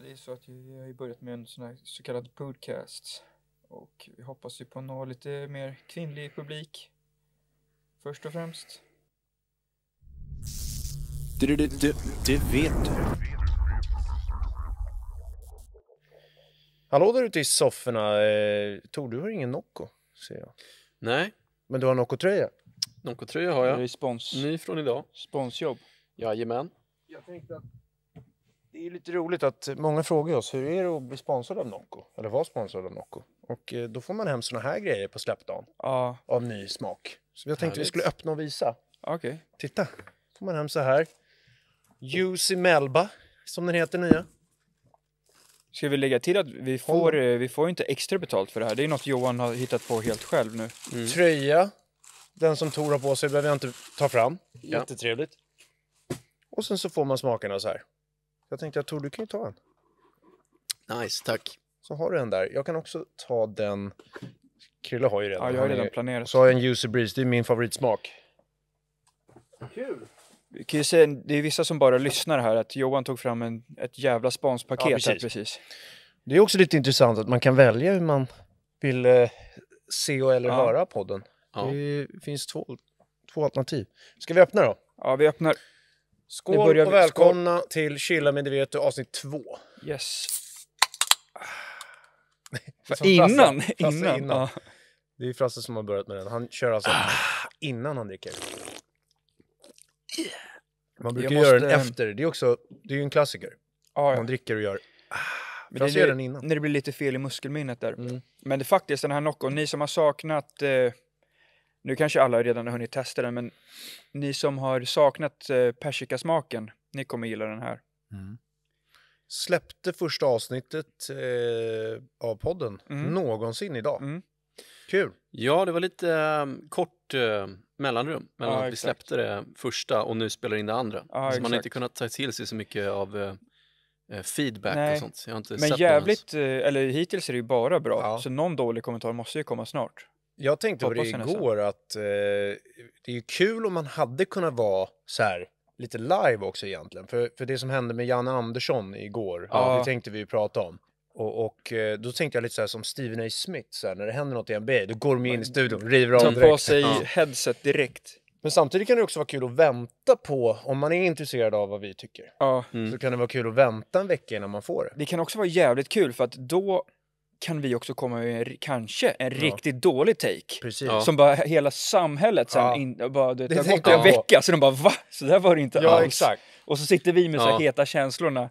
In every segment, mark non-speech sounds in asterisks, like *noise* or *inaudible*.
det är så att vi har ju börjat med en sån här så kallad podcast. Och vi hoppas ju på att nå lite mer kvinnlig publik. Först och främst. Det, det, det, det vet du. Hallå där ute i sofforna. Eh, Tor, du har ingen Nocco, ser jag. Nej, Men du har en Nocco-tröja. Nocco-tröja har Det jag. är spons. Ny från idag. Sponsjobb. Jajamän. Jag tänkte att det är lite roligt att många frågar oss hur är det att bli sponsrad av Nocco, eller vara sponsrad av Nocco. Och eh, då får man hem såna här grejer på släppdagen ja. av ny smak. Så jag tänkte Härligt. vi skulle öppna och visa. Okay. Titta, får man hem så här. Juicy Melba, som den heter nya. Ska vi lägga till att vi får, eh, vi får inte extra betalt för det här? Det är något Johan har hittat på helt själv nu. Mm. Tröja, den som Tor har på sig behöver jag inte ta fram. Jättetrevligt. Ja. Och sen så får man smakerna så här. Jag tänkte att tror du kan ju ta en. Nice, tack. Så har du en där. Jag kan också ta den. Krille har ju redan. Ja, jag har redan planerat. Så har jag en user breeze, det är min favoritsmak. Kul! Vi kan ju säga, det är vissa som bara lyssnar här, att Johan tog fram en, ett jävla sponspaket ja, precis. precis. Det är också lite intressant att man kan välja hur man vill eh, se och eller ja. höra podden. Ja. Det finns två, två alternativ. Ska vi öppna då? Ja, vi öppnar. Skål och välkomna skål. till Chilla med Diveto avsnitt 2. Yes. Ah. innan? Frasse, innan. innan. Ja. Det är Frasse som har börjat med den. Han kör alltså ah. innan han dricker. Man brukar måste... göra den efter. Det är också, det är ju en klassiker. Ah, ja. Man dricker och gör... Ah. Men det, gör den innan. När det blir lite fel i muskelminnet där. Mm. Men det faktiskt den här Nocco, ni som har saknat eh, nu kanske alla redan har hunnit testa den, men ni som har saknat eh, persikasmaken, ni kommer gilla den här. Mm. Släppte första avsnittet eh, av podden mm. någonsin idag. Mm. Kul! Ja, det var lite eh, kort eh, mellanrum mellan ja, att vi exakt. släppte det första och nu spelar in det andra. Ja, så man har inte kunnat ta till sig så mycket av eh, eh, feedback Nej. och sånt. Jag har inte Men sett jävligt, eller hittills är det ju bara bra, ja. så någon dålig kommentar måste ju komma snart. Jag tänkte på det igår att eh, det är ju kul om man hade kunnat vara så här lite live också egentligen. För, för det som hände med Janne Andersson igår, ja. det tänkte vi ju prata om. Och, och, eh, då tänkte jag lite så här som Steven A. Smith, så här, när det händer något i NBA, då går de in i studion, river av direkt. Tar på sig ja. headset direkt. Men samtidigt kan det också vara kul att vänta på, om man är intresserad av vad vi tycker, ja. mm. så kan det vara kul att vänta en vecka innan man får det. Det kan också vara jävligt kul för att då kan vi också komma med kanske en ja. riktigt dålig take. Precis. Som bara hela samhället sen ja. in, bara, det, det har gått en vecka så de bara va? Så där var det inte ja, alls. Exakt. Och så sitter vi med så här heta känslorna.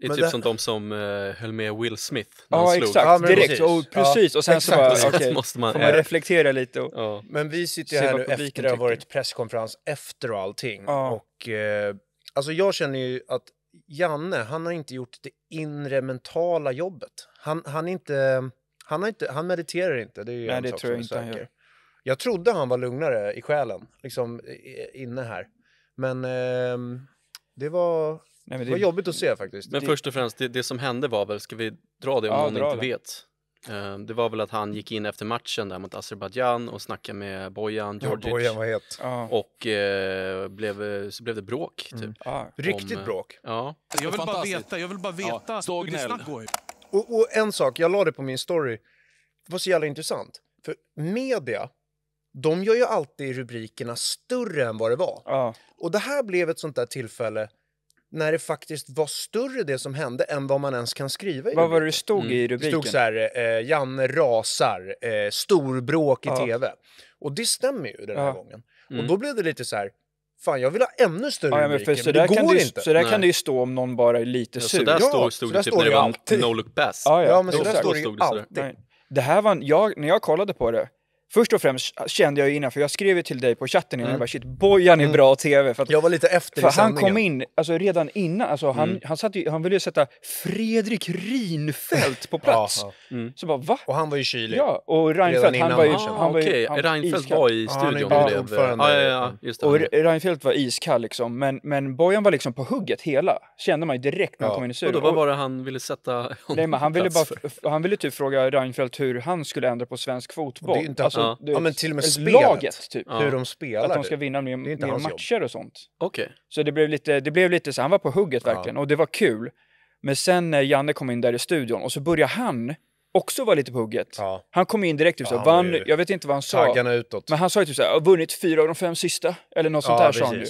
Det är men typ det... som de som uh, höll med Will Smith när ja, han slog. Exakt, ja, direkt. Precis. Och, precis. Ja, och sen exakt. *laughs* så bara, okay, måste man, får man reflektera lite. Och, ja. Men vi sitter ju här nu efter det har varit presskonferens efter och allting. Ja. Och, eh, alltså jag känner ju att Janne, han har inte gjort det inre mentala jobbet han, han, inte, han, har inte, han mediterar inte, det är ju Nej, en det sak tror jag inte han gör. Jag trodde han var lugnare i själen, liksom inne här. Men eh, det var... Nej, det, det var jobbigt att se faktiskt. Men det... först och främst, det, det, som hände var väl, ska vi dra det om ja, någon inte det. vet? Ehm, det var väl att han gick in efter matchen där mot Azerbajdzjan och snackade med Bojan Djordjic. Ja, Bojan var het. Och uh, blev, så blev det bråk, typ. Mm. Ah. Riktigt om, eh, bråk? Ja. Jag vill bara veta, jag vill bara veta ja. hur det snack går. Och, och, en sak, jag la det på min story, det var så jävla intressant. För media, de gör ju alltid rubrikerna större än vad det var. Ja. Och det här blev ett sånt där tillfälle när det faktiskt var större det som hände än vad man ens kan skriva i Vad var det stod mm. i rubriken? Det stod så här, eh, Janne rasar, eh, storbråk i ja. tv. Och det stämmer ju den här ja. gången. Mm. Och då blev det lite så här, Fan, jag vill ha ännu större ja, rubriker, så men där det kan går det ju, inte. Så där kan det ju stå om någon bara är lite sur. Så där stod, stod det typ när det var alltid. No look pass. Ja, ja. men så, så där står det ju alltid. Det här var, jag, när jag kollade på det, Först och främst kände jag ju innan, för jag skrev ju till dig på chatten innan, mm. jag bara shit, Bojan är mm. bra TV. För att, jag var lite efter För han kom in, alltså redan innan, alltså, han, mm. han, satt ju, han ville ju sätta Fredrik Rinfeldt på plats. Mm. Så bara va? Och han var ju kylig. Ja, och Reinfeldt han var ju... Han, var ju, han, Reinfeldt iskall. var i studion. ja, han är ja, ja, just det. Och Reinfeldt var iskall liksom, men, men Bojan var liksom på hugget hela, kände man ju direkt när ja. han kom in i studion. Och då var bara han ville sätta honom nej, men han ville bara, Han ville typ fråga Reinfeldt hur han skulle ändra på svensk fotboll alltså, ja. Du, ja, men till och med spelet, laget, typ. Ja. Hur de spelar. Att de ska vinna mer, mer matcher jobb. och sånt. Okej. Okay. Så det blev lite, det blev lite så, han var på hugget verkligen och det var kul. Men sen när Janne kom in där i studion och så började han också vara lite på hugget. Ja. Han kom in direkt typ ja, jag vet inte vad han sa. Taggarna utåt. Men han sa ju typ såhär, vunnit fyra av de fem sista. Eller något ja, sånt där sa han ju.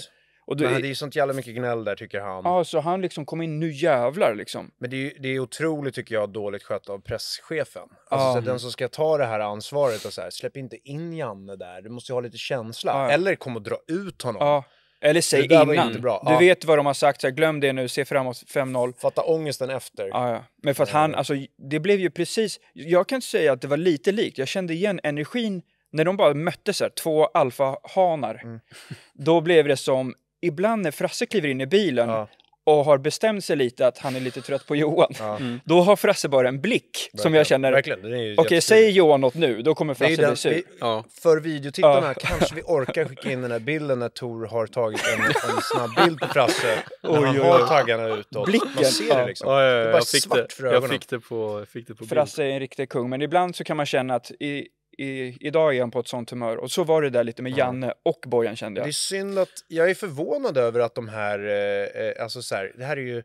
Och du, men hade ju sånt jävla mycket gnäll där tycker han. Ja, så han liksom kom in, nu jävlar liksom. Men det är, det är otroligt tycker jag dåligt skött av presschefen. Alltså mm. den som ska ta det här ansvaret och så här, släpp inte in Janne där, du måste ju ha lite känsla. Ja. Eller kom och dra ut honom. Ja. Eller säg innan. Du ja. vet vad de har sagt, så här, glöm det nu, se framåt 5-0. Fatta ångesten efter. Ja, ja. Men för att han, eh. alltså det blev ju precis, jag kan inte säga att det var lite likt, jag kände igen energin när de bara möttes här, två alfahanar. Mm. Då blev det som ibland när Frasse kliver in i bilen ja. och har bestämt sig lite att han är lite trött på Johan, ja. Mm. då har Frasse bara en blick verkligen. som jag känner, okej okay, säger Johan något nu, då kommer Frasse bli sur. Vi, ja. För videotittarna kanske vi orkar skicka in den här bilden när Tor har tagit en, en snabb bild på Frasse, när han har taggarna utåt. Blicken! Man ser det liksom. det är bara jag fick svart det. för ögonen. Jag fick det på, fick det på bild. Frasse är en riktig kung, men ibland så kan man känna att i, i, idag är han på ett sånt humör. Och så var det där lite med Janne och Bojan kände jag. Det är synd att, jag är förvånad över att de här, eh, eh, alltså så här, det här är ju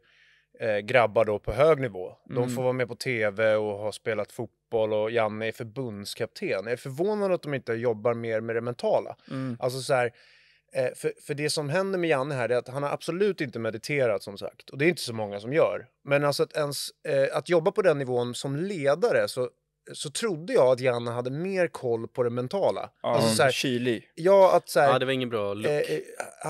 eh, grabbar då på hög nivå. De mm. får vara med på tv och har spelat fotboll och Janne är förbundskapten. Jag är förvånad att de inte jobbar mer med det mentala. Mm. Alltså så här, eh, för, för det som händer med Janne här är att han har absolut inte mediterat som sagt. Och det är inte så många som gör. Men alltså att ens, eh, att jobba på den nivån som ledare så så trodde jag att Janne hade mer koll på det mentala. Ja, alltså, så här, mm, kylig. Ja, att så här, ja, det var ingen bra eh, look. Eh,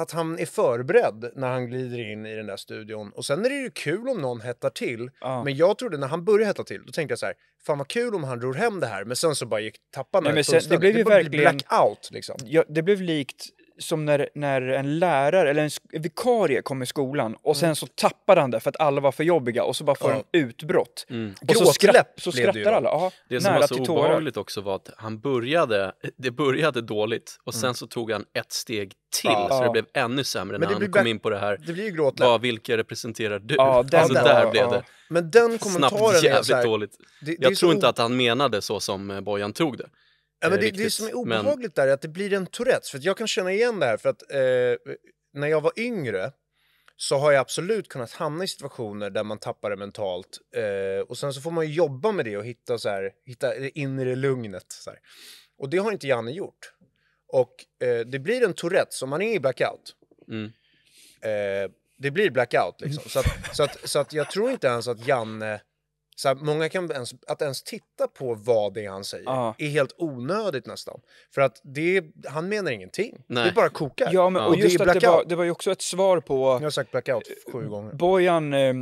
att han är förberedd när han glider in i den där studion. Och sen är det ju kul om någon hettar till. Ja. Men jag trodde när han började hetta till, då tänkte jag så här, fan vad kul om han ror hem det här. Men sen så bara gick tapparna Nej, men det blev ju verkligen... blackout liksom. Ja, det blev likt som när, när en lärare eller en vikarie kommer i skolan och mm. sen så tappar han det för att alla var för jobbiga och så bara får han ja. utbrott. Mm. Och så, skratt, så skrattar alla. Aha, det som var så obehagligt också var att han började, det började dåligt och sen mm. så tog han ett steg till ja. så det blev ännu sämre när han kom in på det här. Det blir ju gråtläpp. Vad, vilka representerar du? Ja, den, *laughs* alltså den, där ja, blev det. Men den kommentaren Snabbt, jävligt är så här, dåligt. Det, det jag tror så... inte att han menade så som eh, Bojan tog det. Ja, men det, det som är obehagligt men... där är att det blir en Tourettes. För jag kan känna igen det här för att eh, när jag var yngre så har jag absolut kunnat hamna i situationer där man tappar det mentalt. Eh, och sen så får man jobba med det och hitta, så här, hitta det inre lugnet. Så här. Och det har inte Janne gjort. Och eh, det blir en Tourettes om man är i blackout. Mm. Eh, det blir blackout liksom. Så att, så, att, så att jag tror inte ens att Janne så här, många kan ens, att ens titta på vad det är han säger ah. är helt onödigt nästan. För att det, han menar ingenting. Nej. Det bara kokar. Ja, men, ah. och just det, att det, var, det var ju också ett svar på... Jag har sagt blackout eh, sju gånger. Bojan, eh,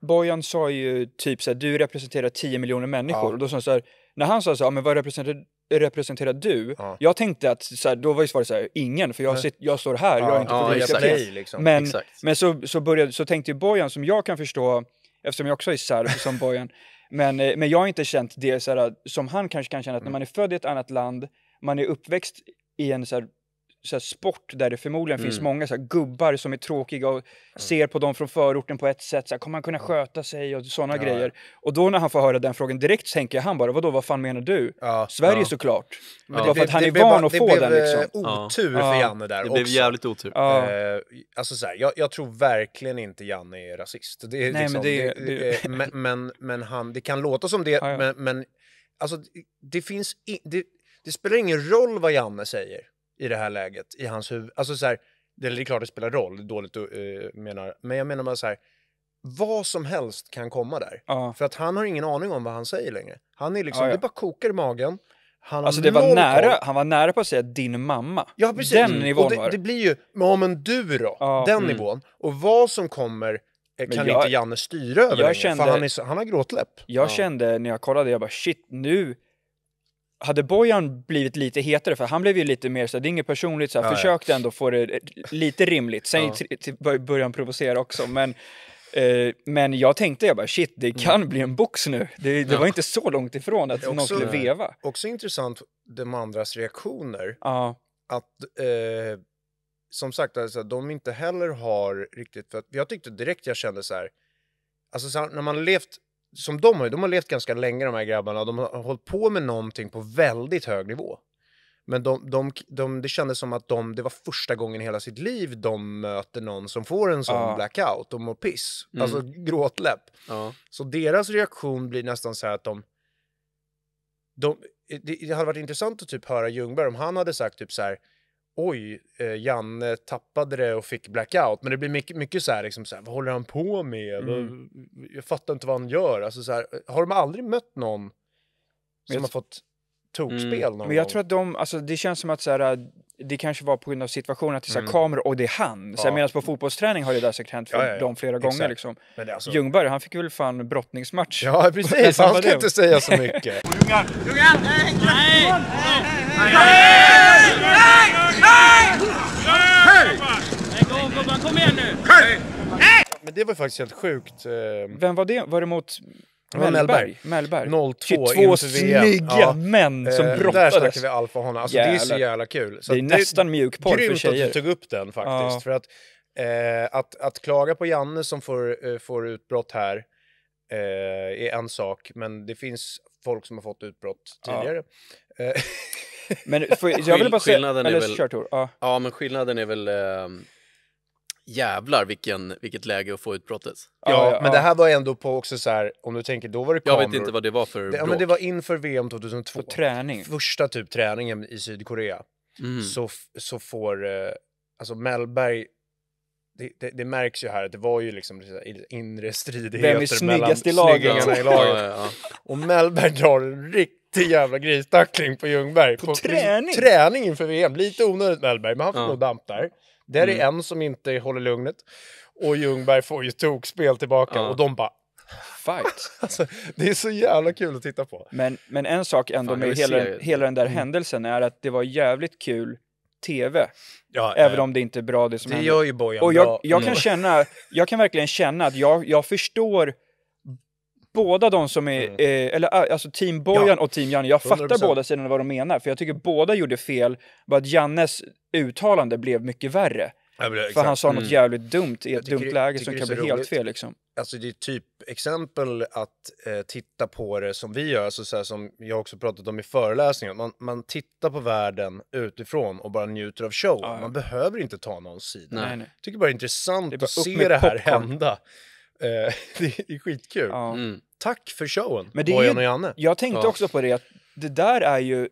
Bojan sa ju typ så här, du representerar 10 miljoner människor. Ah. Och då sa så här, när han sa så här, men vad representerar representerar du? Ja. Jag tänkte att så här, då var ju svaret så här, ingen, för jag, sit, jag står här, ja. jag är inte politisk. Ja, liksom. Men, men så, så, började, så tänkte ju Bojan, som jag kan förstå, eftersom jag också är serb som *laughs* Bojan. Men, eh, men jag har inte känt det så här, som han kanske kan känna, att när mm. man är född i ett annat land, man är uppväxt i en så här, så här, sport där det förmodligen mm. finns många så här, gubbar som är tråkiga och mm. ser på dem från förorten på ett sätt. Så här, kommer han kunna sköta sig och sådana ja. grejer. Och då när han får höra den frågan direkt tänker han bara, vadå, vad fan menar du? Ja. Sverige ja. såklart. Men det var för att han är van att få den eh, liksom. Det blev otur för Janne där Det också. blev jävligt otur. Uh, alltså så jag, jag, tror verkligen inte Janne är rasist. Det, Nej, liksom, men, det, det, det eh, men, men, men, han, det kan låta som det, men, men alltså, det finns... I, det spelar ingen roll vad Janne säger i det här läget i hans huvud. Alltså så här, det är klart det spelar roll, dåligt uh, eh, menar, men jag menar bara så här, vad som helst kan komma där. Uh. För att han har ingen aning om vad han säger längre. Han är liksom, uh, ja. det bara kokar i magen. Han alltså det var nära, koll. han var nära på att säga din mamma. Ja, precis. Den mm. nivån och det, var det. blir ju, ja men du då? Ja, den mm. nivån. Och vad som kommer eh, kan jag, inte Janne styra över längre, kände, för han, är, han har gråtläpp. Jag ja. kände när jag kollade, jag bara shit nu, hade Bojan blivit lite hetare, för han blev ju lite mer så det är inget personligt, så ja, försökte ja. ändå få det eh, lite rimligt. Sen ja. började han provocera också, men, eh, men jag tänkte, jag bara shit, det kan ja. Mm. bli en box nu. Det, det var inte så långt ifrån att också, någon skulle veva. Också intressant, de andras reaktioner. Ja. Att, eh, som sagt, alltså, de inte heller har riktigt, för jag tyckte direkt jag kände så här, alltså så när man levt som de har de har levt ganska länge de här grabbarna och de har hållit på med någonting på väldigt hög nivå. Men de, de, de, det kändes som att de, det var första gången i hela sitt liv de möter någon som får en sån ja. blackout och mår piss. Mm. Alltså gråtläpp. Ja. Så deras reaktion blir nästan så här att de... de det, det hade varit intressant att typ höra Ljungberg om han hade sagt typ så här oj, eh, Janne tappade det och fick blackout. Men det blir mycket, mycket så här, liksom, så här, vad håller han på med? Mm. Jag fattar inte vad han gör. Alltså, så här, eh, har de aldrig mött någon som men, har fått tokspel mm. någon Men jag gång. tror att de, alltså det känns som att så här, äh, det kanske var på grund av situationen att det är mm. kameror och det är han. Ja. Medan på fotbollsträning har det där säkert hänt för ja, ja, ja. dem flera Exakt. gånger. Liksom. alltså... Ljungberg, han fick väl fan brottningsmatch. Ja, precis. han ska inte säga så mycket. Ljungar! Ljungar! Nej! Nej! Nej! Nej! Nej! Nej! Kom igen nu! Men det var faktiskt helt sjukt. Ehm. Vem var det? Var det mot Mellberg. Mellberg. 02 22 snygga ja. män som eh, brottades. Där snackar vi alfa hona. Alltså, det är så jävla kul. Så det är nästan mjukporr för tjejer. Grymt att du tog upp den faktiskt. Ja. För att, eh, att, att klaga på Janne som får, eh, får utbrott här eh, är en sak, men det finns folk som har fått utbrott tidigare. Ja. Eh, *laughs* men för, jag vill bara säga... Skillnaden är väl... ja. ja, men skillnaden är väl... Eh, jävlar vilken, vilket läge att få utbrottet! Ja, ja, men ja. det här var ändå på också så här, om du tänker, då var det kameror. Jag vet inte vad det var för det, ja, men Det var inför VM 2002. På träning. Första typ träningen i Sydkorea. Mm. Så, så får, eh, alltså Mellberg, det, det, det, märks ju här att det var ju liksom inre stridigheter Vem är snyggast mellan i snyggingarna i laget. Och Mellberg drar en riktig jävla gristackling på Ljungberg. På, på träning? träning inför VM. Lite onödigt Mellberg, men han får ja. nog damp där. Där är mm. en som inte håller lugnet. Och Ljungberg får ju tokspel tillbaka ja. och de bara Fight. *laughs* alltså, det är så jävla kul att titta på. Men, men en sak ändå Fan, med hela, den, hela den där mm. händelsen är att det var jävligt kul tv. Ja, även äh, om det inte är bra det som det händer. Det gör ju Bojan bra. jag, jag, kan mm. känna, jag kan verkligen känna att jag, jag förstår båda de som är, mm. eh, eller eh, alltså Team Bojan ja. och Team Janne, jag 100%. fattar båda sidorna vad de menar, för jag tycker båda gjorde fel, bara att Jannes uttalande blev mycket värre. Ja, men, för han sa något mm. jävligt dumt i ett dumt läge som kan bli roligt. helt fel liksom. Alltså det är typ exempel att eh, titta på det som vi gör, alltså, så som jag också pratat om i föreläsningen. Man, man tittar på världen utifrån och bara njuter av showen. Ja, ja. Man behöver inte ta någon sida. Nej, nej. Jag tycker bara det är intressant det är bara att se det här popcorn. hända. Eh, det, *laughs* är, det är skitkul. Mm. Tack för showen, Men det är Bojan och Janne. Jag tänkte ja. också på det, att det där är ju...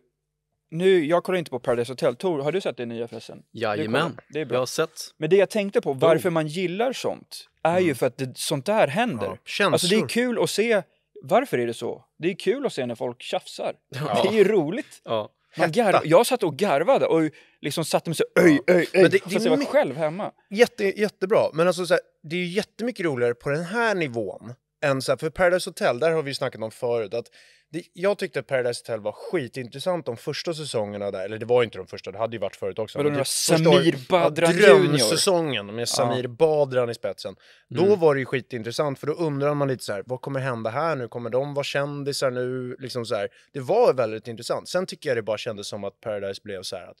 Nu, jag kollar inte på Paradise Hotel. Tor, har du sett det nya förresten? Jajamän, det är bra. jag har sett. Men det jag tänkte på, varför oh. man gillar sånt, är mm. ju för att det, sånt där händer. Ja. Alltså det är kul att se, varför är det så? Det är kul att se när folk tjafsar. Ja. *laughs* Det är ju roligt. Ja. Man garv, jag satt och garvade och liksom satte mig så öj, öj, öj. Men det, det, det jag var själv hemma. Jätte, jättebra. Men alltså, så här, det är ju jättemycket roligare på den här nivån än så här, för Paradise Hotel, där har vi snackat om förut, att det, jag tyckte att Paradise Hotel var skitintressant de första säsongerna där, eller det var inte de första, det hade ju varit förut också. Var men det Samir Badran Drömsäsongen med Samir ja. Badran i spetsen. Då mm. var det ju skitintressant, för då undrar man lite så här, vad kommer hända här nu? Kommer de vara kändisar nu? Liksom så här. Det var väldigt intressant. Sen tycker jag det bara kändes som att Paradise blev så här att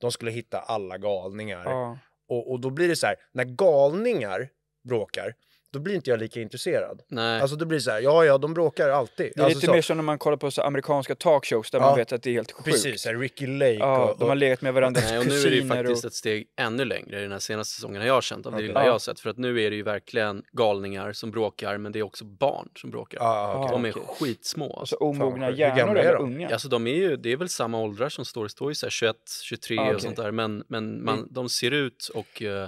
de skulle hitta alla galningar. Ja. Och, och då blir det så här, när galningar bråkar, då blir inte jag lika intresserad. Nej. Alltså då blir det så här, ja ja, de bråkar alltid. Det är alltså, lite så. mer som när man kollar på så amerikanska talkshows där ja. man vet att det är helt sjukt. Precis, Ricky Lake ja, och, och, De har legat med varandra Nej, och nu är det ju faktiskt och... ett steg ännu längre i den här senaste säsongen har jag känt av det okay. lilla jag har sett. För att nu är det ju verkligen galningar som bråkar, men det är också barn som bråkar. Ah, okay. De är ah, okay. skitsmå. Alltså, alltså omogna hjärnor eller unga? Alltså de är ju, det är väl samma åldrar som står, Det står ju så här 21, 23 ah, och sånt där. Men, men man, mm. de ser ut och uh,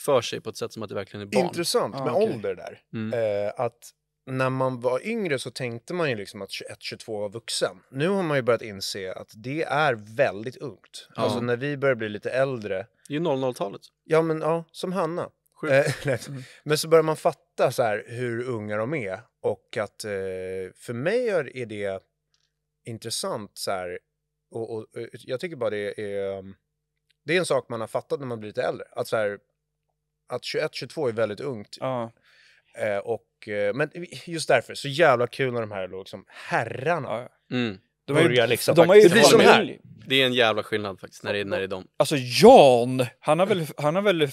för sig på ett sätt som att det verkligen är barn. Intressant ah, med ah, okay. ålder där. Mm. Eh, att när man var yngre så tänkte man ju liksom att 21-22 var vuxen. Nu har man ju börjat inse att det är väldigt ungt. Alltså ja. Alltså när vi börjar bli lite äldre. Det är ju 00-talet. Ja, men ja, som Hanna. Eh, *laughs* mm. men så börjar man fatta så här hur unga de är och att eh, för mig är det intressant så här, och, och, eh, jag tycker bara det är mm, det är en sak man har fattat när man blir lite äldre. Att så här, att 21-22 är väldigt ungt. Ja. Eh, och, eh, men just därför, så jävla kul när de här liksom, herrarna Mm. De är ju- börjar liksom... de är ju- som här. Det är en jävla skillnad faktiskt, när det när det är dem. Alltså Jan! Han har väl, han har väl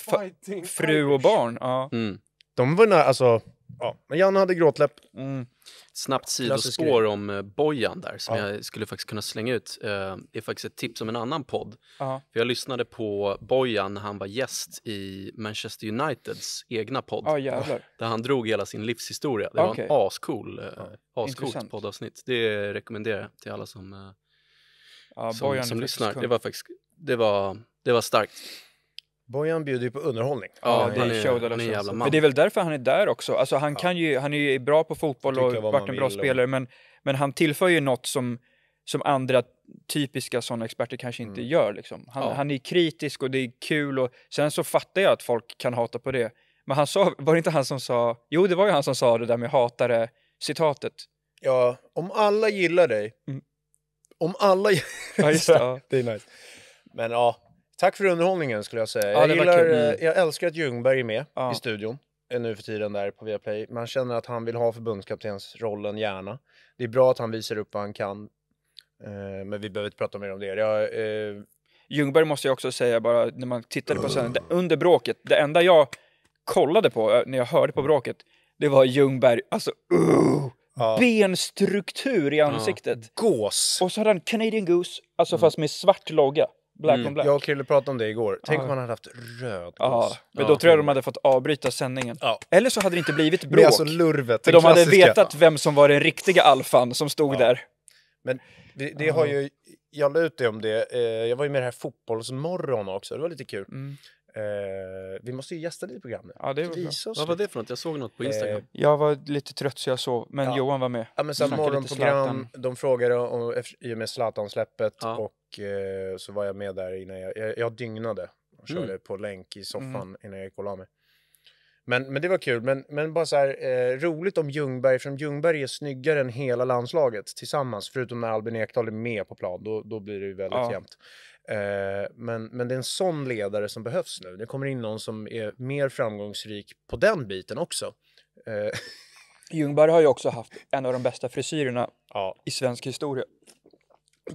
fru och barn? Ja. Mm. De var ju alltså... Ja, men Jan hade gråtläpp. Mm. Snabbt sidospår om eh, Bojan där som ja. jag skulle faktiskt kunna slänga ut. Eh, det är faktiskt ett tips om en annan podd. Aha. För jag lyssnade på Bojan när han var gäst i Manchester Uniteds egna podd. Oh, *laughs* där han drog hela sin livshistoria. Det okay. var en ascool, eh, ja. ascoolt poddavsnitt. Det rekommenderar jag till alla som, ja, som, som lyssnar. Det var faktiskt det var, det var starkt. Bojan bjuder ju på underhållning. Ja, det är show de jävla man. Men det är väl därför han är där också. Alltså, han, ja. kan ju, han är ju bra på fotboll och varit en bra spelare, men, men han tillför ju något som, som andra typiska sådana experter kanske inte mm. gör. Liksom. Han, ja. han, är kritisk och det är kul. Och, sen så fattar jag att folk kan hata på det. Men han sa, var det inte han som sa, jo det var ju han som sa det där med hatare, citatet. Ja, om alla gillar dig, mm. om alla... ja, dig... det, *laughs* det är nice. Men ja, Tack för underhållningen skulle jag säga. Ja, jag, gillar, eh, jag, älskar att Ljungberg är med ja. i studion eh, nu för tiden där på Viaplay. Man känner att han vill ha förbundskaptensrollen gärna. Det är bra att han visar upp vad han kan. Eh, men vi behöver inte prata mer om det. Jag, eh... Ljungberg måste jag också säga bara, när man tittade på sen, under bråket, det enda jag kollade på när jag hörde på bråket, det var Ljungberg, alltså uh, ja. benstruktur i ansiktet. Ja. Gås! Och så hade han Canadian Goose, alltså mm. fast med svart logga. Black mm. on black. Jag och Krille pratade om det igår. Tänk ah. om man hade haft röd ah. Men ah. då tror jag de hade fått avbryta sändningen. Ah. Eller så hade det inte blivit bråk. Det är alltså lurvet, För de hade vetat vem som var den riktiga alfan som stod där. Men det, det har ju, jag la ut det om det, eh, jag var ju med i det här Fotbollsmorgon också, det var lite kul. Mm. Eh, vi måste ju gästa ditt program nu. Ja, det var Visa Vad var det för något? Jag såg något på Instagram. Eh, jag var lite trött så jag sov, men ja. Johan var med. Ja, men sen morgonprogram, de frågade om, i och med Zlatan-släppet ja. och eh, så var jag med där innan jag, jag, jag dygnade och mm. körde mm. på länk i mm. soffan mm. innan jag gick och la mig. Men, men det var kul, men, men bara så här, eh, roligt om Ljungberg, för Ljungberg är snyggare än hela landslaget tillsammans, förutom när Albin Ekdal är med på plan, då, då blir det ju väldigt ja. jämnt. Eh, men, men det är en sån ledare som behövs nu. Det kommer in någon som är mer framgångsrik på den biten också. Eh. *laughs* Ljungberg har ju också haft en av de bästa frisyrerna ja. i svensk historia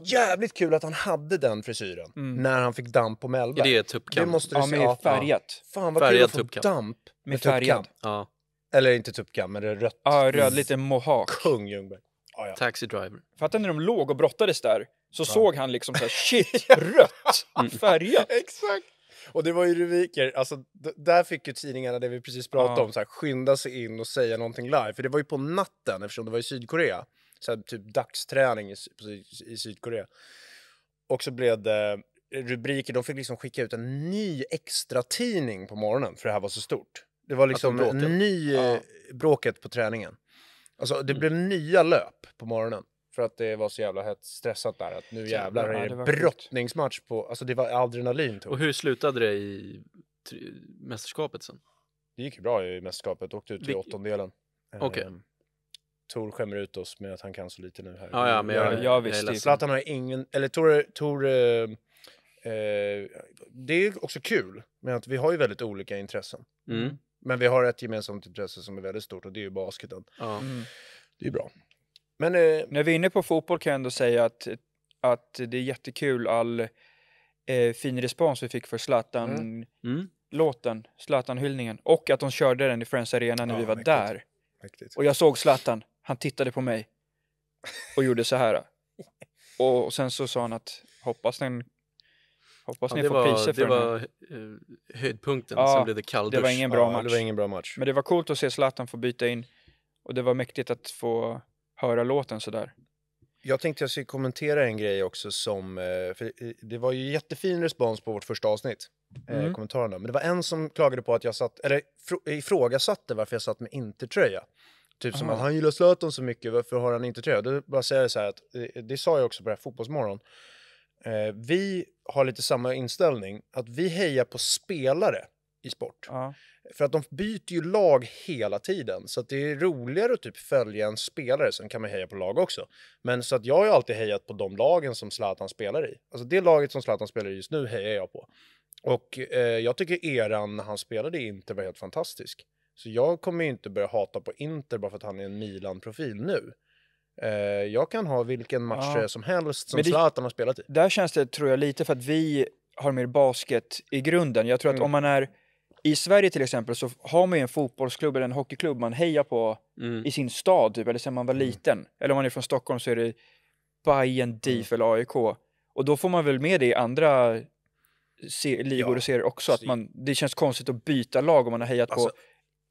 jävligt kul att han hade den frisyren mm. när han fick damp på Melberg. Är det tuppkam? Det måste du ja, säga. med färgat. Fan vad färgat kul att få damp med, med färgad. Ja. Eller inte tuppkam, men det är rött. Ja, röd, lite mohawk. Kung Ljungberg. Ja, ja. Taxi driver. Fattar när de låg och brottades där så ja. såg han liksom så här, *laughs* shit, rött, färgat. *laughs* Exakt. Och det var ju rubriker, alltså där fick ju tidningarna det vi precis pratade ja. om, så här, skynda sig in och säga någonting live. För det var ju på natten eftersom det var i Sydkorea så här, typ dagsträning i, i Sydkorea. Och så blev det eh, rubriker, de fick liksom skicka ut en ny extra tidning på morgonen för det här var så stort. Det var alltså liksom alltså, bråket. ny ja. Eh, bråket på träningen. Alltså det mm. blev nya löp på morgonen för att det var så jävla hett stressat där att nu jävlar är det, brottningsmatch på, alltså det var adrenalin. Tog. Och hur slutade det i mästerskapet sen? Det gick ju bra i mästerskapet, åkte ut i Vi... åttondelen. Okej. Okay. Ehm, Tor skämmer ut oss med att han kan så lite nu här. Ja, ja, men jag, jag, jag visste Zlatan har ingen, eller Tor, Tor eh, eh det är också kul men att vi har ju väldigt olika intressen. Mm. Men vi har ett gemensamt intresse som är väldigt stort och det är ju basketen. Ja. Mm. Det är bra. Men, eh, När vi är inne på fotboll kan jag ändå säga att, att det är jättekul all eh, fin respons vi fick för Zlatan. Mm. mm. Låten, Zlatan-hyllningen och att de körde den i Friends Arena när ja, vi var mäktigt. där. Mäktigt. Och jag såg Zlatan. Han tittade på mig och gjorde så här. Och sen så sa han att hoppas den Hoppas ja, ni får var, priser för det den Det var eh, höjdpunkten, ja, sen blev det kalldusch. Det var, ingen bra ja, match. det var ingen bra match. Men det var coolt att se Zlatan få byta in och det var mäktigt att få höra låten sådär. Jag tänkte jag skulle kommentera en grej också som, eh, för eh, det var ju jättefin respons på vårt första avsnitt, mm. kommentarerna. Men det var en som klagade på att jag satt, eller ifrågasatte varför jag satt med intertröja. Typ som Aha. att han gillar Zlatan så mycket, varför har han inte tröja? Då bara säger jag så här att, eh, eh, det sa jag också på det här Fotbollsmorgon. Eh, vi har lite samma inställning, att vi hejar på spelare i sport. Ja. För att de byter ju lag hela tiden, så det är roligare att typ följa en spelare. Sen kan man heja på lag också. Men så att jag har ju alltid hejat på de lagen som Zlatan spelar i. Alltså det laget som Zlatan spelar i just nu hejar jag på. Och eh, jag tycker eran när han spelade i Inter var helt fantastisk. Så jag kommer ju inte börja hata på Inter bara för att han är en Milan-profil nu. Eh, jag kan ha vilken match ja. som helst som det, Zlatan har spelat i. Där känns det, tror jag, lite för att vi har mer basket i grunden. Jag tror att mm. om man är i Sverige till exempel så har man ju en fotbollsklubb eller en hockeyklubb man hejar på mm. i sin stad typ, eller sen man var mm. liten. Eller om man är från Stockholm så är det Bayern, mm. DIF eller AIK. Och då får man väl med det i andra ligor ja. och serier också. Att man, det känns konstigt att byta lag om man har hejat alltså, på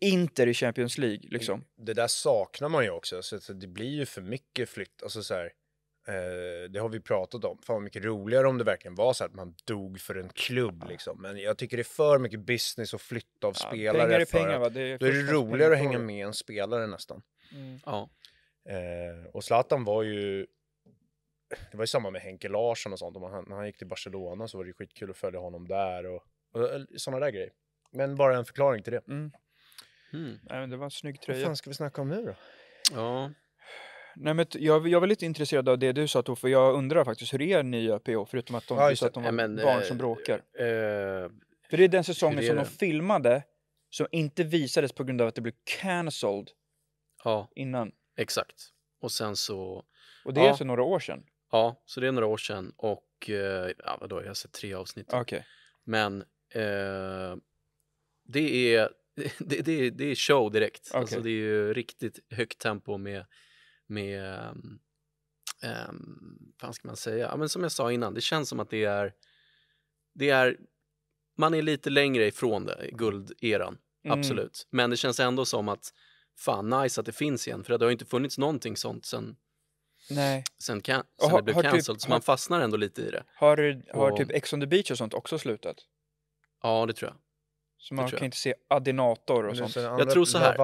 Inter i Champions League liksom. Mm, det där saknar man ju också, så det blir ju för mycket flytt, alltså så här, eh, det har vi pratat om. Fan vad mycket roligare om det verkligen var så att man dog för en klubb liksom. Men jag tycker det är för mycket business och flytt av ja, spelare. Pengar är för att va? Det är då är det roligare att hänga med en spelare nästan. Mm. Ja. Eh, och Zlatan var ju det var ju samma med Henke Larsson och sånt. Och han, när han gick till Barcelona så var det ju skitkul att följa honom där och, och sådana där grejer. Men bara en förklaring till det. Mm. Mm. Nej, men det var en snygg tröja. Vad fan ska vi snacka om nu då? Ja. Nej, men jag, jag var lite intresserad av det du sa Toffe. Jag undrar faktiskt hur är nya PH? Förutom att de, ja, att de var men, barn eh, som bråkar. Äh, För det är den säsongen är som de filmade som inte visades på grund av att det blev cancelled ja, innan. Exakt. Och sen så... Och det är ja, alltså några år sedan? Ja, så det är några år sedan och eh, ja, vadå, jag har sett tre avsnitt. Okay. Men eh, det är *laughs* det, det, det är show direkt. Okay. Alltså det är ju riktigt högt tempo med, med um, vad ska man säga? Ja, men som jag sa innan, det känns som att det är, det är man är lite längre ifrån det, mm. gulderan. Mm. Absolut. Men det känns ändå som att fan nice att det finns igen för det har ju inte funnits någonting sånt sen Nej. Sen, sen har, det blev typ cancelled, typ, så man har, fastnar ändå lite i det. Har, har och, typ Ex on the beach och sånt också slutat? Ja, det tror jag. Så man kan inte se Adinator och sånt. Jag tror så här,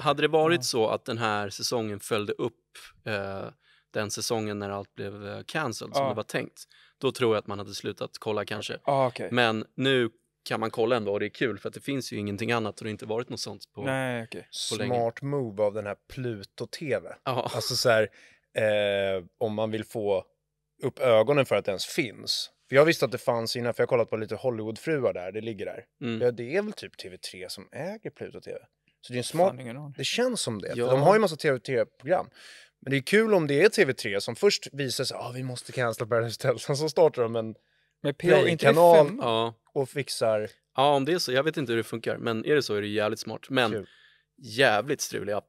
hade det varit så att den här säsongen följde upp eh, den säsongen när allt blev eh, cancelled ah. som det var tänkt, då tror jag att man hade slutat kolla kanske. Ah, okay. Men nu kan man kolla ändå och det är kul för att det finns ju ingenting annat och det har inte varit något sånt på, Nej, okay. på Smart move av den här Pluto-TV. Ah. Alltså så här, eh, om man vill få upp ögonen för att det ens finns för jag visste att det fanns innan, för jag har kollat på lite Hollywoodfruar där, det ligger där. Mm. Ja, det är väl typ TV3 som äger Pluto TV? Så det är en smart... det känns som det, ja. de har ju massa TV3-program. Men det är kul om det är TV3 som först visar sig, ah, vi måste cancella Paradise Hotel, sen så startar de en Play-kanal ja. och fixar... Ja, om det är så, jag vet inte hur det funkar, men är det så är det jävligt smart. Men kul. jävligt strulig app.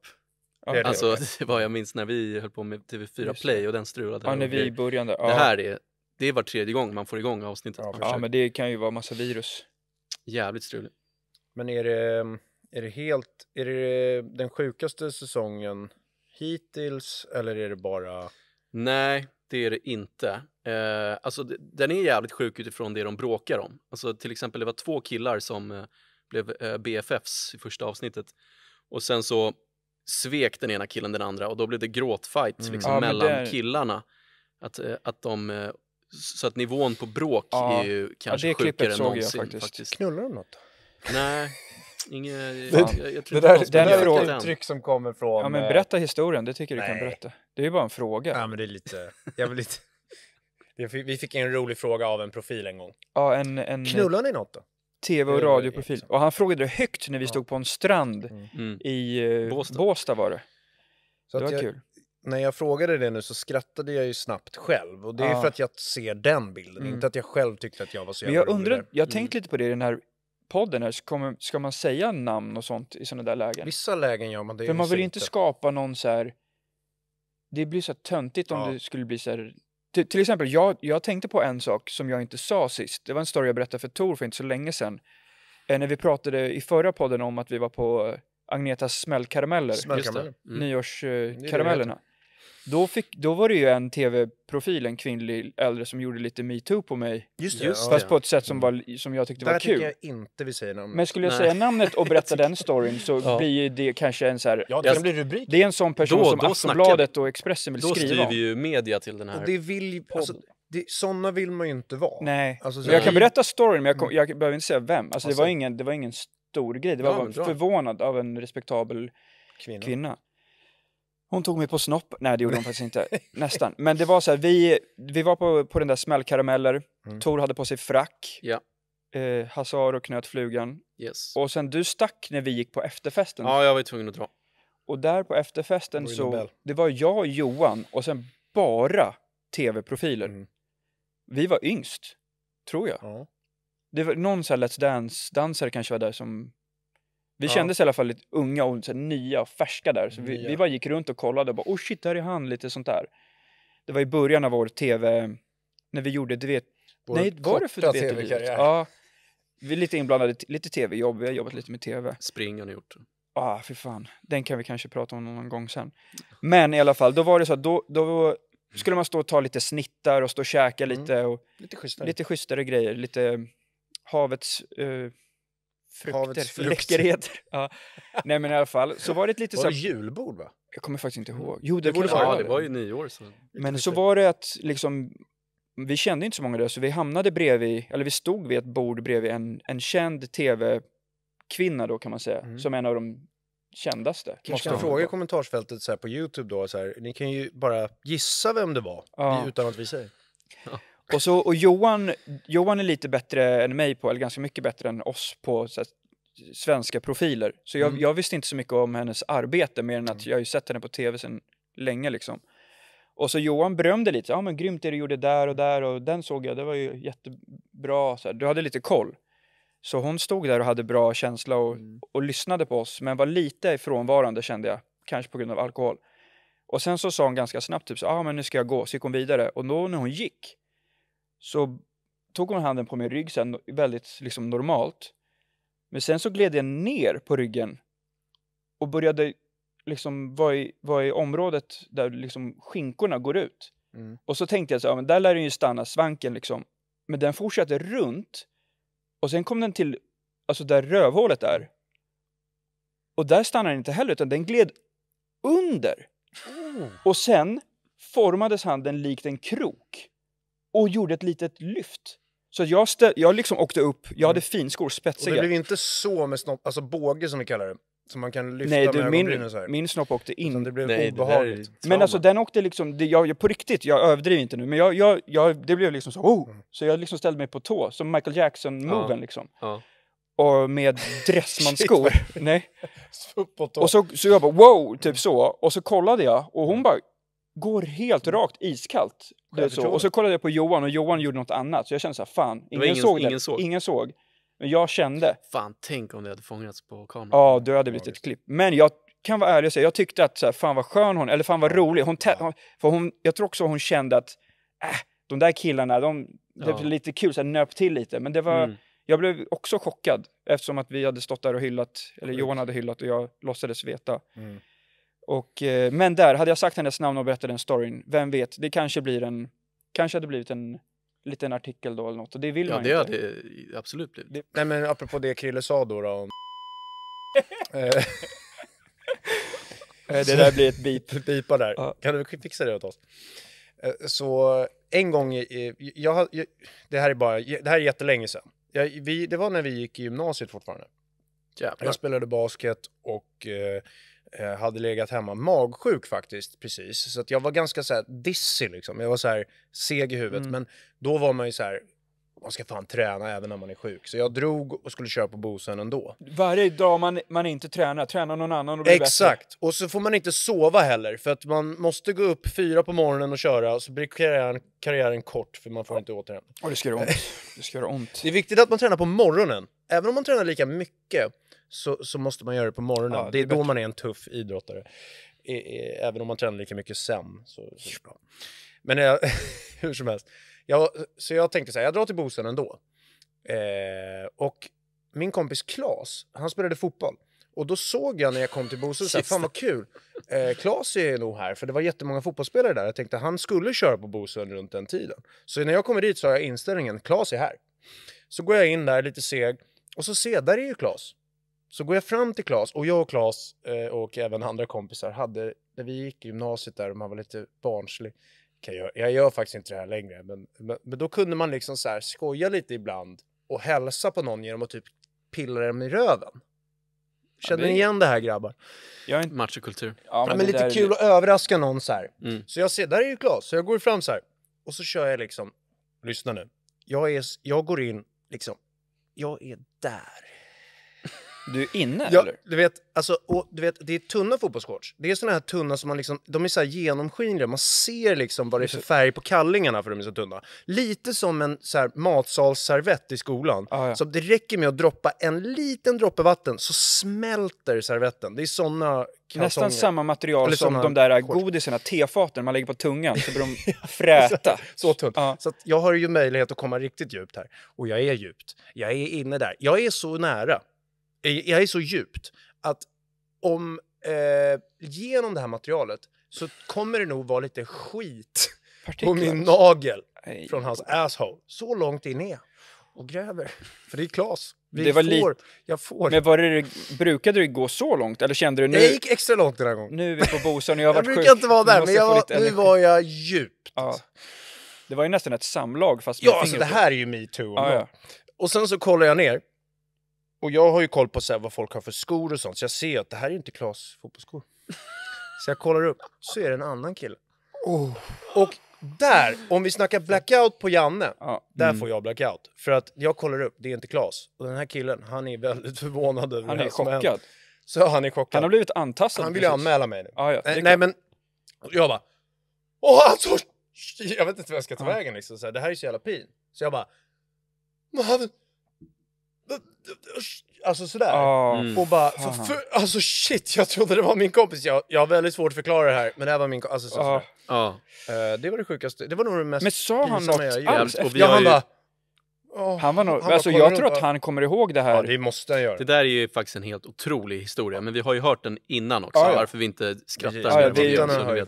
Ja. Alltså, det *laughs* var jag minns när vi höll på med TV4 Play och den strulade. Ja, när vi började. Ja. Det här är det är var tredje gång man får igång avsnittet. Ja, ja men det kan ju vara massa virus. Jävligt struligt. Men är det, är det helt, är det den sjukaste säsongen hittills eller är det bara? Nej, det är det inte. Eh, alltså den är jävligt sjuk utifrån det de bråkar om. Alltså till exempel det var två killar som eh, blev eh, BFFs i första avsnittet och sen så svek den ena killen den andra och då blev det gråtfight mm. liksom, ja, mellan där... killarna. Att, eh, att de eh, så att nivån på bråk ja. är ju kanske ja, det sjukare än någonsin. Jag faktiskt. Faktiskt. Knullar de något? Nej. Inge, *laughs* ja. jag, jag det där, det där är ett uttryck som kommer från... Ja, men eh, berätta historien, det tycker du nej. kan berätta. Det är ju bara en fråga. Ja, men det är lite... Jag vill lite... *laughs* Vi fick en rolig fråga av en profil en gång. Ja, en, en... Knullar ni något då? tv och radioprofil. Och han frågade det högt när vi ja. stod på en strand mm. mm. i eh, Båstad. Båstad var det. Så det var jag, kul när jag frågade det nu så skrattade jag ju snabbt själv. Och det är ja. för att jag ser den bilden, mm. inte att jag själv tyckte att jag var så jävla Men jag undrar, jag har mm. tänkt mm. lite på det i den här podden här, ska, man säga namn och sånt i sådana där lägen? Vissa lägen gör man det. För man vill ju inte skapa någon så här, det blir så här töntigt om ja. det skulle bli så här, till, till exempel, jag, jag tänkte på en sak som jag inte sa sist. Det var en story jag berättade för Tor för inte så länge sedan. Eh, när vi pratade i förra podden om att vi var på Agnetas smällkarameller. Smällkarameller. Mm. Nyårskaramellerna. Då, fick, då var det ju en tv-profil, en kvinnlig äldre, som gjorde lite metoo på mig. Just Just fast det. på ett sätt som, mm. var, som jag tyckte Där var kul. Där tycker jag inte vi säger namnet. Men skulle jag Nej. säga namnet och berätta *laughs* den storyn så ja. blir det kanske en så här... Ja, det kan bli rubrik. Det är en sån person då, som då Aftonbladet och Expressen vill då skriva Då styr vi ju media till den här och det vill, alltså, det, såna vill man ju inte vara. Nej, alltså, jag kan berätta storyn men jag, kom, mm. jag behöver inte säga vem. Alltså, alltså, det, var alltså- ingen, det var ingen stor grej, det var bara förvånad av en respektabel kvinna. kvinna. Hon tog mig på snopp. Nej, det gjorde hon faktiskt inte. *laughs* Nästan. Men det var så här, vi, vi var på, på den där smällkarameller. Mm. Tor hade på sig frack. Ja. Eh, Hazaro knöt flugan. Yes. Och sen du stack när vi gick på efterfesten. Ja, jag var tvungen att dra. Och där på efterfesten Roy så, Nobel. det var jag och Johan och sen bara tv-profiler. Mm. Vi var yngst, tror jag. Ja. Det var någon så här Let's Dance-dansare kanske var där som vi ja. kändes i alla fall lite unga och så här, nya och färska där. Så vi, vi, bara gick runt och kollade och bara oh shit, där är han, lite sånt där. Det var i början av vår tv, när vi gjorde, du vet, vår nej, var det för tv-karriär? Ja, vi är lite inblandade, lite tv-jobb, vi har jobbat lite med tv. Spring har ni gjort. Ja, ah, för fan. Den kan vi kanske prata om någon gång sen. Men i alla fall, då var det så att då, då skulle man stå och ta lite snittar och stå och käka mm. lite. Och mm. lite, schysstare. lite schysstare grejer, lite havets... Uh, frukter, läckerheter. *laughs* Ja. Nej men i alla fall, så var det ett lite så här... julbord va? Jag kommer faktiskt inte mm. ihåg. Jo, det, det borde vara. Ja, det var ju nio år sedan. Men så var det att liksom, vi kände inte så många där, så vi hamnade bredvid, eller vi stod vid ett bord bredvid en, en känd tv-kvinna då kan man säga, mm. som en av de kändaste. Kanske kan fråga i kommentarsfältet så på Youtube då, så här, ni kan ju bara gissa vem det var ja. utan att vi säger. Ja. Och, så, och Johan, Johan är lite bättre än mig på, eller ganska mycket bättre än oss på så här, svenska profiler. Så jag, mm. jag, visste inte så mycket om hennes arbete mer än att mm. jag har ju sett henne på tv sedan länge liksom. Och så Johan berömde lite, ja men grymt det du gjorde där och där och den såg jag, det var ju jättebra, så här, du hade lite koll. Så hon stod där och hade bra känsla och, mm. och lyssnade på oss, men var lite frånvarande kände jag, kanske på grund av alkohol. Och sen så sa hon ganska snabbt typ så, ja men nu ska jag gå, så gick hon vidare. Och då när hon gick, så tog hon handen på min rygg sen väldigt liksom normalt. Men sen så gled jag ner på ryggen och började liksom vara i, var i området där liksom skinkorna går ut. Mm. Och så tänkte jag så ja, men där lär den ju stanna, svanken liksom. Men den fortsatte runt och sen kom den till, alltså där rövhålet är. Och där stannade den inte heller, utan den gled under. Mm. Och sen formades handen likt en krok och gjorde ett litet lyft. Så jag, stä, jag liksom åkte upp, jag hade mm. finskor, spetsiga. Och det blev inte så med snopp, alltså båge som vi kallar det. Som man kan lyfta Nej, du, med min, så här. min snopp åkte in. Så det blev Nej, obehagligt. Det men alltså den åkte liksom, det, jag, jag, på riktigt, jag överdriver inte nu, men jag, jag, jag, det blev liksom så, oh! Mm. Så jag liksom ställde mig på tå, som Michael Jackson-moven ja. liksom. Ja och med *laughs* dressmanskor. Nej. *laughs* Och så, så jag bara wow, typ så. Och så kollade jag och hon mm. bara går helt mm. rakt iskallt. så. Och så kollade jag på Johan och Johan gjorde något annat. Så jag kände så här, fan, ingen, ingen, såg ingen Såg. Ingen såg. Men jag kände. Fan, tänk om det hade fångats på kameran. Ja, då hade det blivit ett klipp. Men jag kan vara ärlig och säga, jag tyckte att så här, fan vad skön hon, eller fan vad rolig. Hon, ja. för hon, jag tror också hon kände att, äh, de där killarna, de, det ja. blev lite kul, så här, nöp till lite. Men det var, mm. jag blev också chockad eftersom att vi hade stått där och hyllat, eller Johan hade hyllat och jag låtsades veta. Mm. Och, eh, men där, hade jag sagt hennes namn och berättat den storyn, vem vet, det kanske blir en, kanske hade blivit en liten artikel då eller något och det vill ja, man det inte. Ja, det hade absolut blivit. Det... Nej men apropå det Krille sa då, då om... *laughs* Eh, det där blir ett beep. *laughs* Bipa där. Ja. Kan du fixa det åt oss? Eh, så en gång, i, jag, jag, det, här är bara, det här är jättelänge sedan. Jag, vi, det var när vi gick i gymnasiet fortfarande. Jävlar. Jag spelade basket och eh, Eh, hade legat hemma magsjuk faktiskt precis. Så att jag var ganska så här dissig liksom. Jag var så här seg i huvudet. Mm. Men då var man ju så här, man ska fan träna även när man är sjuk. Så jag drog och skulle köra på Bosön ändå. Varje dag man, man inte tränar, tränar någon annan och blir Exakt! Bättre. Och så får man inte sova heller, för att man måste gå upp fyra på morgonen och köra, och så blir karriären, karriären kort för man får ja. inte återhämtning. Och det ska göra ont. *laughs* Det ska göra ont. Det är viktigt att man tränar på morgonen. Även om man tränar lika mycket så, så måste man göra det på morgonen. Ja, det, är det är då man är en tuff idrottare. E, e, även om man tränar lika mycket sen. Så, så Men jag, *laughs* hur som helst. Jag, så jag tänkte så här, jag drar till Bosön ändå. Eh, och min kompis Klas, han spelade fotboll. Och då såg jag när jag kom till Bosön, så här, fan vad kul. Eh, Klas är nog här, för det var jättemånga fotbollsspelare där. Jag tänkte han skulle köra på Bosön runt den tiden. Så när jag kommer dit så har jag inställningen, Klas är här. Så går jag in där lite seg och så ser där är ju Klas. Så går jag fram till Klas, och jag och Klas eh, och även andra kompisar hade, när vi gick i gymnasiet där och man var lite barnslig, okay, jag, jag gör faktiskt inte det här längre, men, men, men då kunde man liksom så här skoja lite ibland och hälsa på någon genom att typ pilla dem i röven. Känner ni igen det här grabbar? Jag är inte... Machokultur. Ja, men, men lite kul det. att överraska någon så här. Mm. Så jag ser, där är ju Klas, så jag går fram så här. Och så kör jag liksom, lyssna nu. Jag, är, jag går in, liksom, jag är där. Du är inne ja, eller? Du vet, alltså, och, du vet, det är tunna fotbollsshorts. Det är såna här tunna som man liksom, de är så här genomskinliga, man ser liksom vad det är för färg på kallingarna för de är så tunna. Lite som en så här matsalsservett i skolan. Ah, ja. Så det räcker med att droppa en liten droppe vatten så smälter servetten. Det är såna Nästan samma material som de där shorts. godisarna, tefaten man lägger på tungan så blir de *laughs* fräta. så, tunt. Ah. Så jag har ju möjlighet att komma riktigt djupt här. Och jag är djupt. Jag är inne där. Jag är så nära. Jag är så djupt att om, eh, genom det här materialet så kommer det nog vara lite skit Partiklar. på min nagel Nej. från hans asshole. Så långt in är jag och gräver. För det är Klas. Vi det var får, jag får. Men var det, brukade du gå så långt? Eller kände du nu? Jag gick extra långt den här gången. Nu är vi på Bosön och jag har *laughs* varit Jag brukar inte vara där, men jag, jag nu var jag djupt. Ja. Det var ju nästan ett samlag fast med Ja, alltså det här är ju metoo. Ah, ja. Och sen så kollar jag ner och jag har ju koll på så här, vad folk har för skor och sånt, så jag ser att det här är ju inte Klas fotbollsskor. Så jag kollar upp, så är det en annan kille. Oh. Och där, om vi snackar blackout på Janne, ja. Mm. där mm. får jag blackout. För att jag kollar upp, det är inte Klas. Och den här killen, han är väldigt förvånad över han det som chockad. Så han är chockad. Han har blivit antastad. Han vill ju anmäla mig nu. Ah, ja, nej, eh, nej, men, jag bara, åh alltså, *laughs* jag vet inte vad jag ska ta ah. vägen liksom. Så här, det här är så jävla pin. Så jag bara, Alltså sådär. Oh, Och bara, för, för, alltså shit, jag trodde det var min kompis. Jag, jag har väldigt svårt att förklara det här, men det här var min kompis. Alltså, så, oh. Uh, det var det sjukaste, det var nog det mest Men sa han något jag gjorde. alls? Och vi ja, han ju... bara, Oh, han var nog, han alltså, jag tror att han kommer ihåg det här. Ja, det måste han göra. Det där är ju faktiskt en helt otrolig historia, men vi har ju hört den innan också, ja, ja. varför vi inte skrattar. Ja, ja, det, det, den har jag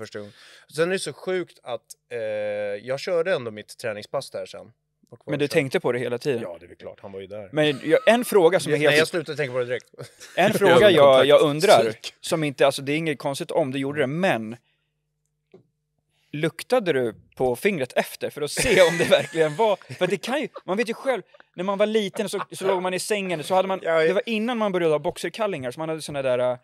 Sen är det så sjukt att eh, jag körde ändå mitt träningspass där sen tempo kvar. Men du tänkte på det hela tiden? Ja, det är klart. Han var ju där. Men jag, en fråga som är helt... jag slutade tänka på det direkt. En *laughs* fråga jag, jag undrar, som inte, alltså det är inget konstigt om du gjorde det, men luktade du på fingret efter för att se om det verkligen var... För det kan ju, man vet ju själv, när man var liten så, så låg man i sängen, så hade man, det var innan man började ha boxerkallingar, så man hade såna där... Äh,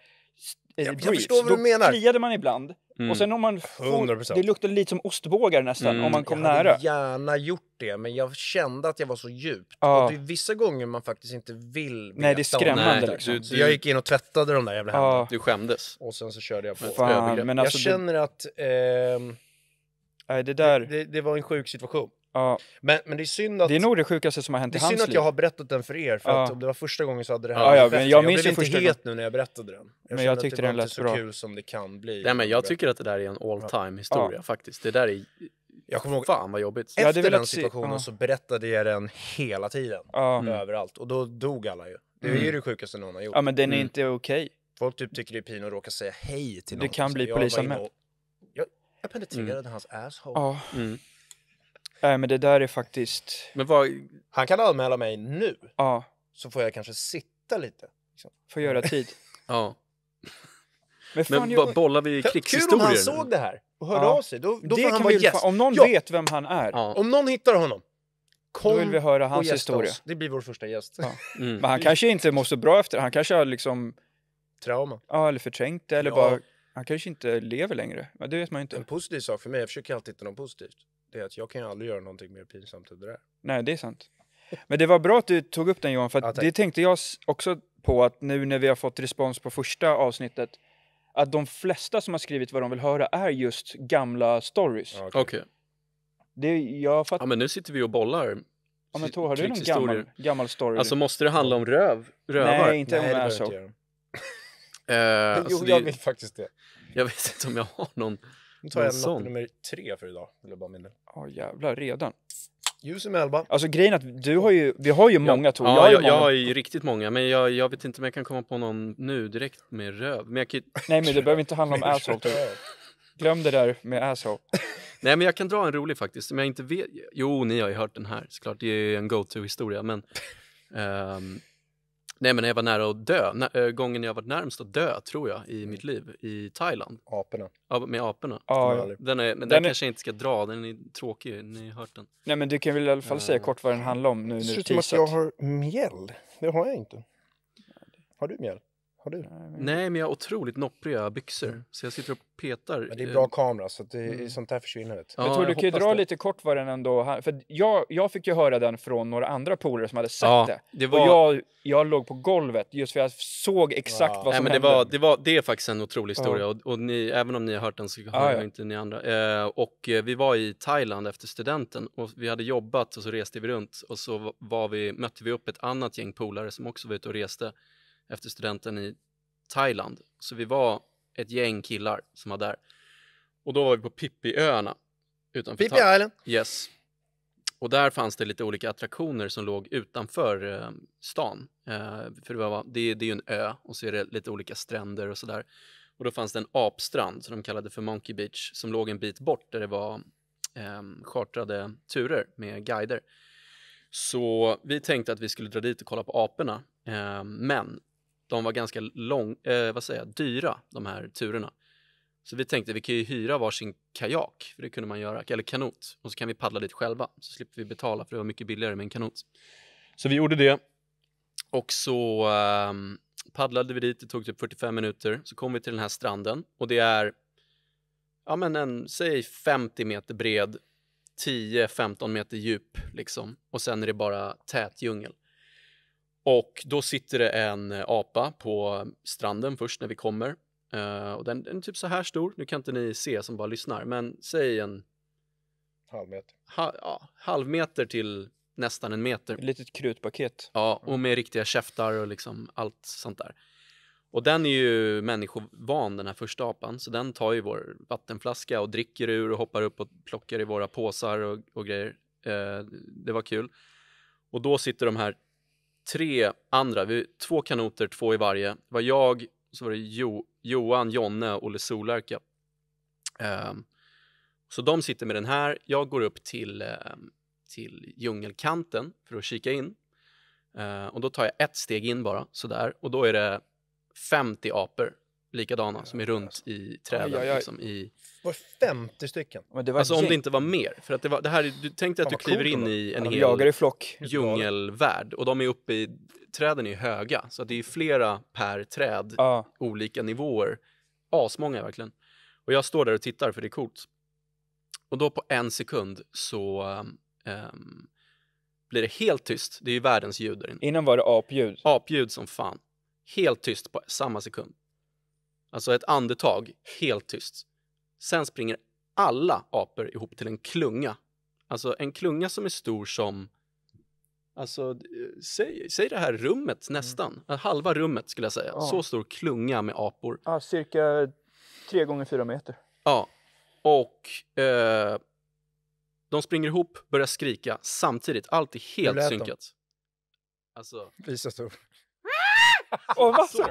jag, jag förstår vad du menar. Då kliade man ibland. Mm. Och sen om man får, det luktade lite som ostbågar nästan mm. om man kom jag nära. Jag hade gärna gjort det, men jag kände att jag var så djupt. Ja. Och det är vissa gånger man faktiskt inte vill veta. Nej, det är skrämmande. liksom. du, du... Jag gick in och tvättade de där jävla ja. händerna. Du skämdes. Och sen så körde jag på Fan, men alltså, Jag känner att... Eh, nej, det, där... Det, det, det, var en sjuk situation. Ja. Men, men det är synd att... Det är nog det sjukaste som har hänt i hans liv. Det är synd att jag har berättat den för er, för att om det var första gången så hade det här ja, ja, men jag, jag blev inte het nu när jag berättade den. Jag men jag tyckte att det den lät så bra. kul som det kan bli. Nej, men jag tycker att det där är en all time historia faktiskt. Det där är... Jag kommer ihåg, fan vad jobbigt. Efter den situationen så berättade jag den hela tiden. Mm. Överallt. Och då dog alla ju. Det är ju mm. det sjukaste någon har gjort. Ja men den är mm. inte okej. Folk typ tycker det är pinsamt att råka säga hej till någon. Du kan bli polisanmäld. Jag, jag penetrerade hans asshole. Nej, men det där är faktiskt... Men vad... Han kan anmäla mig nu. Ja. Så får jag kanske sitta lite. Liksom. Får göra tid. *laughs* ja. Men, fan, men jag... bollar vi krigshistorier? Kul om han såg det här och hörde ja. av sig. Då, då det får han vara gäst. Om någon ja. vet vem han är. Ja. Om någon hittar honom. Kom då vill vi höra hans historia. Oss. Det blir vår första gäst. Ja. *laughs* Mm. Men han kanske inte mår så bra efter. det. Han kanske har liksom... Trauma. Ja, eller förträngt det. Eller bara... Han kanske inte lever längre. Men det vet man inte. En positiv sak för mig. Jag försöker alltid hitta något positivt det är att jag kan ju aldrig göra någonting mer pinsamt än det där. Nej, det är sant. Men det var bra att du tog upp den Johan, för ja, det tänkte jag också på att nu när vi har fått respons på första avsnittet, att de flesta som har skrivit vad de vill höra är just gamla stories. Okej. Okay. Det, jag fatt... Ja, men nu sitter vi och bollar. Ja, men Tor, har du någon gammal, gammal story? Alltså måste det handla om röv? Rövar? Nej, inte om det så. Uh, eh, *laughs* alltså, jo, jag det... vet faktiskt det. Jag vet inte om jag har någon. Nu tar jag lopp nummer tre för idag, vill jag bara minna. Ja, oh, jävlar, redan. Ljus i Melba. Alltså grejen är att du har ju, vi har ju många Tor. Ja, jag, jag, många. jag, har ju riktigt många, men jag, jag vet inte om jag kan komma på någon nu direkt med röv. Men jag kan... Nej, men det behöver inte handla om asshole. Typ. Glöm det där med asshole. *laughs* Nej, men jag kan dra en rolig faktiskt, men jag inte vet. Jo, ni har ju hört den här såklart. Det är en go-to-historia, men um, Nej, men jag var nära att dö. Nä, eh, gången jag var närmst att dö, tror jag, i mm. mitt liv, i Thailand. Aporna. Ja, med aporna. Ja. Den, är, men den, den kanske jag inte ska dra, den är tråkig, ni har hört den. Nej, men du kan väl i alla fall säga eh. kort vad den handlar om nu när du Det ser ut som att jag har mjäll, det har jag inte. Har du mjäll? Har du? Nej, men jag har otroligt noppriga byxor. Mm. Så jag sitter och petar. Men det är bra kamera, så det, mm. sånt här försvinner. Ja, jag tror jag du kan dra det. lite kort vad den ändå... För jag, jag fick ju höra den från några andra polare som hade sett ja, det. det var... Och jag, jag låg på golvet just för jag såg exakt wow. vad som Nej, hände. Det, var, det, var, det är faktiskt en otrolig historia. Ja. Och, och ni, även om ni har hört den så hör ja, inte ni andra. Eh, och eh, vi var i Thailand efter studenten och vi hade jobbat och så reste vi runt och så var vi, mötte vi upp ett annat gäng polare som också var ute och reste efter studenten i Thailand. Så vi var ett gäng killar som var där. Och då var vi på Pippiöarna. Pippi Island. Yes. Och där fanns det lite olika attraktioner som låg utanför eh, stan. Eh, för det, var, det, det är ju en ö och så är det lite olika stränder och sådär. Och då fanns det en apstrand som de kallade för Monkey Beach som låg en bit bort där det var eh, chartrade turer med guider. Så vi tänkte att vi skulle dra dit och kolla på aporna. Eh, men de var ganska lång, eh, vad säger jag, dyra, de här turerna. Så vi tänkte vi kan ju hyra varsin kajak, för det kunde man göra, eller kanot. Och så kan vi paddla dit själva, så slipper vi betala, för det var mycket billigare med en kanot. Så vi gjorde det. Och så eh, paddlade vi dit, det tog typ 45 minuter. Så kom vi till den här stranden och det är, ja men en, säg 50 meter bred, 10-15 meter djup liksom. Och sen är det bara tät djungel. Och då sitter det en eh, apa på stranden först när vi kommer. Uh, och den, den, är typ så här stor, nu kan inte ni se som bara lyssnar, men säg en halvmeter. Ha, ja, halvmeter till nästan en meter. Ett litet krutpaket. Ja, och med riktiga käftar och liksom allt sånt där. Och den är ju människovan den här första apan, så den tar ju vår vattenflaska och dricker ur och hoppar upp och plockar i våra påsar och, och grejer. Uh, det var kul. Och då sitter de här tre andra, vi två kanoter, två i varje. Det var jag, så var det jo, Johan, Jonne och Olle Solärka. Um, så de sitter med den här. Jag går upp till, um, till djungelkanten för att kika in. Uh, och då tar jag ett steg in bara, sådär. Och då är det 50 apor likadana som är runt i träden. Ja, ja, ja. Liksom i... Var 50 stycken? alltså om det inte var mer. För att det, var, det här, du tänkte att du kliver cool, in då. i en ja, hel i flock. djungelvärld och de är uppe i, träden är höga så det är flera per träd, olika nivåer. Asmånga verkligen. Och jag står där och tittar för det är coolt. Och då på en sekund så um, blir det helt tyst. Det är ju världens ljud där inne. Innan var det apljud. Apljud som fan. Helt tyst på samma sekund. Alltså ett andetag, helt tyst. Sen springer alla apor ihop till en klunga. Alltså en klunga som är stor som, alltså eh, säg, säg det här rummet mm. nästan, mm. halva rummet skulle jag säga. Ja. Så stor klunga med apor. Ja, cirka tre gånger fyra meter. Ja, och eh, de springer ihop, börjar skrika samtidigt. Allt är helt synkat. Dem? Alltså... Visa stor. Åh, oh, vad så?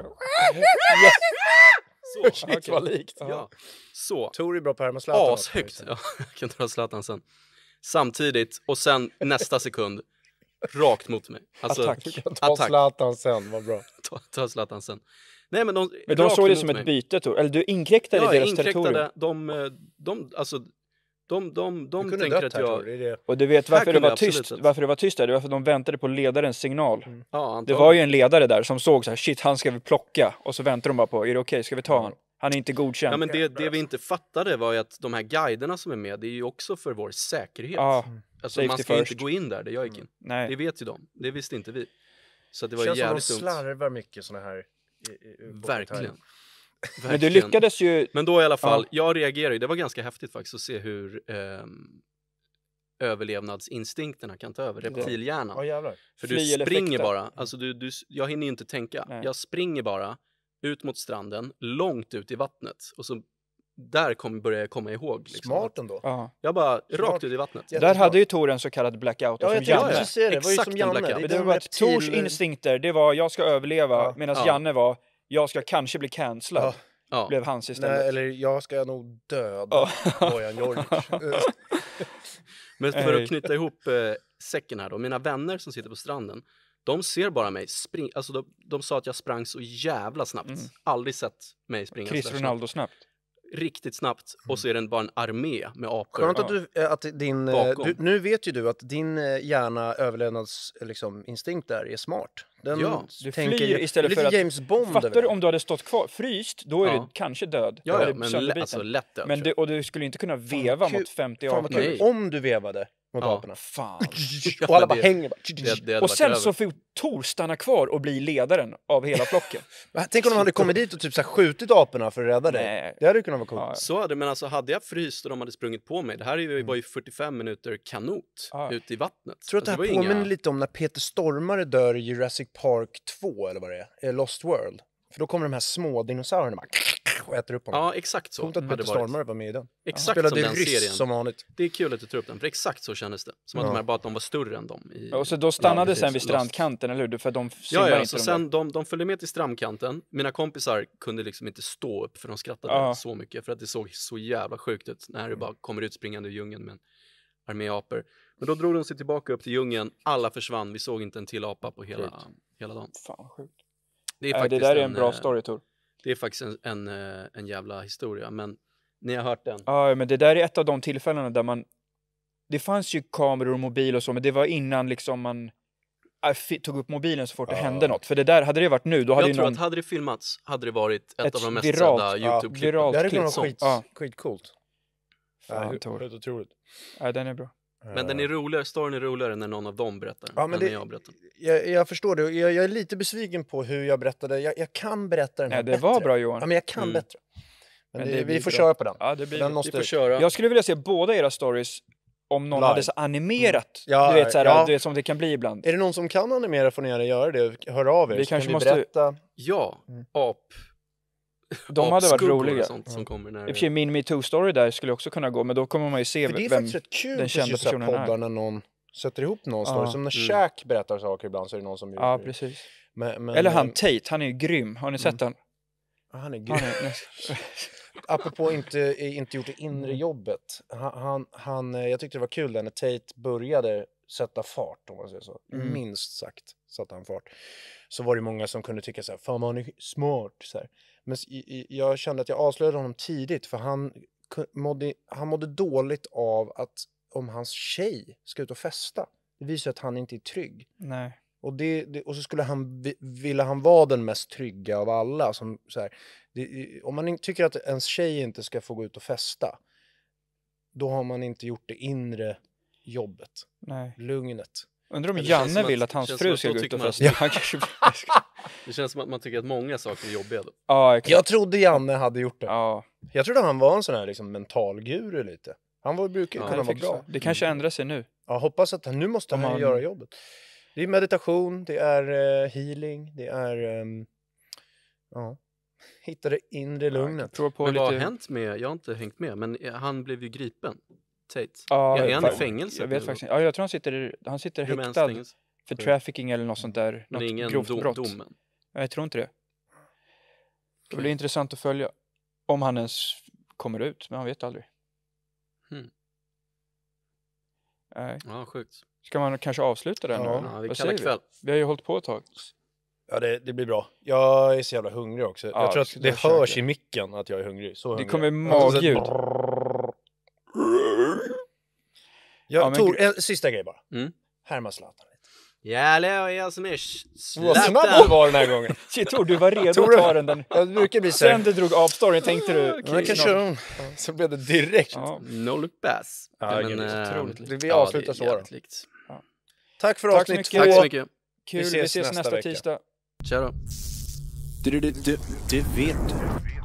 Så, Shit okay. vad likt. Ja. Så. Tor bra på att Zlatan. Ashögt. Ja, *laughs* jag kan dra Zlatan sen. Samtidigt och sen nästa sekund rakt mot mig. Alltså, attack. Ta attack. Zlatan sen, vad bra. *laughs* ta, ta Zlatan sen. Nej, men de, men de såg det som ett byte, Tor. Eller du inkräktade ja, deras inkräktade, territorium. De, eh, de, alltså, de, de, de tänker att jag... Tror det. Och du vet varför det, var tyst, varför det var tyst där? Det var för att de väntade på ledarens signal. Mm. Ja, det var ju en ledare där som såg så här, shit, han ska vi plocka. Och så väntar de bara på, är det okej, okay? ska vi ta honom? Han är inte godkänd. Ja, men det, det vi inte fattade var ju att de här guiderna som är med, det är ju också för vår säkerhet. Ja, mm. alltså, man ska first. inte gå in där, där jag gick in. Mm. Det vet ju de. Det visste inte vi. Så det var Känns jävligt dumt. som de slarvar mycket sådana här i, i, i Verkligen. Verkligen. Men du lyckades ju... Men då i alla fall, ja. jag reagerade Det var ganska häftigt faktiskt att se hur eh, överlevnadsinstinkterna kan ta över, reptilhjärnan. Oh, För Fly du springer bara. Mm. Alltså du, du, jag hinner ju inte tänka. Nej. Jag springer bara ut mot stranden, långt ut i vattnet. Och så där kom, började jag komma ihåg. Liksom. Smart ändå. Jag bara Smart. rakt ut i vattnet. Jättesmart. Där hade ju Tor en så kallad blackout. Ja, jag som Janne. Precis det. det var ju som Janne. Det, det var att Tors instinkter, det var jag ska överleva. Ja. Medan ja. Janne var jag ska kanske bli cancellad. Ja. Blev hans istället. Nej, eller jag ska nog döda ja. Bojan George. *laughs* Men för att knyta ihop eh, säcken här då. Mina vänner som sitter på stranden, de ser bara mig springa. Alltså de, de sa att jag sprang så jävla snabbt. Mm. Aldrig sett mig springa Chris så Ronaldo snabbt riktigt snabbt och mm. så är det bara en armé med apor. Skönt att, du, eh, att din, eh, bakom. du, nu vet ju du att din eh, hjärna överlevnadsinstinkt liksom, där är smart. Den ja, du tänker, flyr istället för att... James Bond fattar du om du hade stått kvar, fryst, då är ja. du kanske död. Ja, ja men alltså, lätt död. Men du, och du skulle inte kunna veva mot 50 apor. Om du vevade mot ja, aporna. Fan. *laughs* Och alla bara hänger. Bara. Det, det och sen så får Tor stanna kvar och bli ledaren av hela flocken. *laughs* Tänk om de hade kommit dit och typ så här skjutit aporna för att rädda dig. Det hade kunnat vara coolt. Ja. Så hade men alltså hade jag fryst och de hade sprungit på mig. Det här är ju, mm. 45 minuter kanot ja. ute i vattnet. Tror att alltså, det här påminner inga... lite om när Peter Stormare dör i Jurassic Park 2 eller vad det är? Lost World. För då kommer de här små dinosaurierna och äter upp honom. Ja, exakt så. Coolt att Peter Stormare var med i den. Exakt han som den ryss serien. som vanligt. Det är kul att du tar upp den, för exakt så kändes det. Som att ja. de här, bara att de var större än dem. I, och så de stannade ja, sen vid strandkanten, eller hur? För de ja, ja, inte så de sen de, de följde med till strandkanten. Mina kompisar kunde liksom inte stå upp för de skrattade ja. så mycket för att det såg så jävla sjukt ut när du mm. bara kommer ut springande ur djungeln med en armé apor. Men då drog de sig tillbaka upp till djungeln, alla försvann, vi såg inte en till apa på hela, hela dagen. Fan, sjukt. Det, är det där är en, bra eh, story, Tor. Det är faktiskt en, en, eh, en, jävla historia, men ni har hört den. Ja, men det där är ett av de tillfällena där man... Det fanns ju kameror och mobil och så, men det var innan liksom man äh, tog upp mobilen så fort det ja. hände något. För det där, hade det varit nu, då hade Jag tror någon... att hade det filmats, hade det varit ett, ett av de mest viralt, sedda Youtube-klippen. Ja, det hade varit vara ja. skitcoolt. ja, Helt otroligt. Ja, den är bra. Men den är eh. roligare, storyn är roligare när någon av dem berättar ja, men det, jag berättar. Jag, jag förstår det. Jag, jag, är lite besviken på hur jag berättade. Jag, jag kan berätta den här Nej, det bättre. var bra Johan. Ja, men jag kan mm. bättre. Men, men det, det vi får bra. köra på den. Ja, det blir, den måste... vi får köra. Jag skulle vilja se båda era stories om någon Live. hade så animerat, mm. ja, du vet, så här, ja. du vet som det kan bli ibland. Är det någon som kan animera får ni gärna göra det, hör av er vi kanske kan vi måste... berätta. Ja, mm. ap de hade varit roliga. sånt som kommer när... I och för sig min metoo-story där skulle också kunna gå, men då kommer man ju se vem den kända personen är. Det är faktiskt rätt kul den kända poddar när någon sätter ihop någon story. Ja. Som när mm. Shaq berättar saker ibland så är det någon som... Gör, ja, precis. Men, men, Eller han Tate, han är ju grym. Har ni sett mm. han? Han är grym. Han *laughs* är... Apropå inte, inte gjort det inre mm. jobbet. Han, han, han, eh, jag tyckte det var kul när Tate började sätta fart, om man säger så. Mm. Minst sagt satte han fart. Så var det många som kunde tycka så här, fan man är smart. Så här. Men jag kände att jag avslöjade honom tidigt för han mådde, han mådde dåligt av att om hans tjej ska ut och festa. Det visar att han inte är trygg. Nej. Och, det, det, och så skulle han, ville han vara den mest trygga av alla. Som, så här, det, om man tycker att ens tjej inte ska få gå ut och festa, då har man inte gjort det inre jobbet, Nej. lugnet. Undrar om Janne vill att, att hans fru ska gå ut och festa. *laughs* Ja. Det känns som att man tycker att många saker är jobbiga då. Ja, exakt. Jag trodde Janne hade gjort det. Ja. Jag trodde han var en sån här liksom mentalguru lite. Han var, brukar ja, kunna vara bra. Det kanske mm. ändrar sig nu. Ja, hoppas att nu måste han ju göra jobbet. Det är meditation, det är uh, healing, det är... Um, ja. Hitta det inre lugnet. Ja, på men lite... vad har hänt med, jag har inte hängt med, men han blev ju gripen. Tate. Ja, är han i fängelse? Jag vet faktiskt inte. Ja, jag tror han sitter, han sitter häktad för trafficking eller något sånt där. Något men ingen grovt brott. Domen. Jag tror inte det. Det blir intressant att följa. Om han ens kommer ut, men han vet aldrig. Hmm. Nej. Ja, sjukt. Ska man kanske avsluta den ja. nu? Ja, vi Vi? vi har ju hållit på ett tag. Ja, det, det, blir bra. Jag är så jävla hungrig också. Ja, jag tror att det hörs det. i micken att jag är hungrig. Så hungrig. Det kommer alltså, magljud. Jag, ja, Tor, en sista grej bara. Mm. Härma Zlatan Jävlar jag som är Vad snabb du var den här gången! Shit, tror du var redo att ta den. Jag brukar bli Sen du drog av storyn tänkte du... Okay, jag Så blev det direkt. Ja. No look pass. Ja, ja, men, äh, vi avslutar så då. Ja. Tack för avsnitt två. Tack så mycket. Kul, vi ses, vi ses nästa, nästa tisdag. Tja då. Du, du, du, du vet du.